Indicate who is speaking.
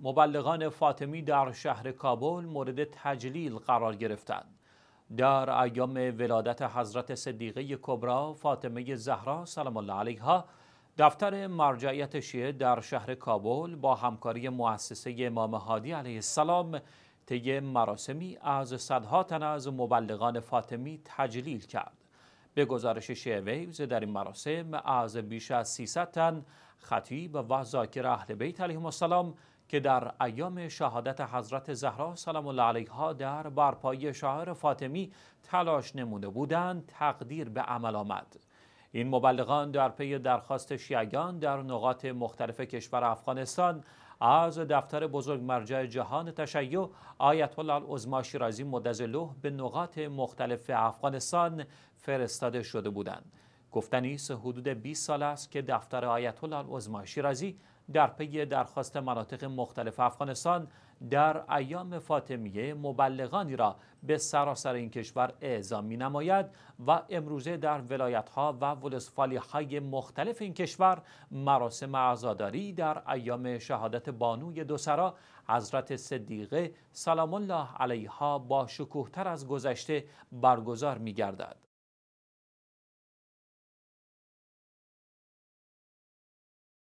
Speaker 1: مبلغان فاطمی در شهر کابل مورد تجلیل قرار گرفتند در ایام ولادت حضرت صدیقه کبرا فاطمه زهرا سلام الله علیها دفتر مرجعیت شیعه در شهر کابل با همکاری مؤسسه امام هادی علیه السلام طی مراسمی از صدها تن از مبلغان فاطمی تجلیل کرد به گزارش شیعه ویوز در این مراسم از بیش از 300 تن خطیب و ذاکر اهل بیت علیهم السلام که در ایام شهادت حضرت زهرا سلام الله علیها در برپایی شهر فاطمی تلاش نموده بودند تقدیر به عمل آمد این مبلغان در پی درخواست شیعیان در نقاط مختلف کشور افغانستان از دفتر بزرگ مرجع جهان تشیع آیت الله العظما شیرازی مدظله به نقاط مختلف افغانستان فرستاده شده بودند گفتنی است حدود 20 سال است که دفتر آیت الله العظما شیرازی در پی درخواست مناطق مختلف افغانستان در ایام فاطمیه مبلغانی را به سراسر این کشور اعزام می نماید و امروزه در ولایتها و ولسفالی های مختلف این کشور مراسم عزاداری در ایام شهادت بانوی دوسرا حضرت صدیقه سلام الله علیها با شکوهتر از گذشته برگزار می گردد.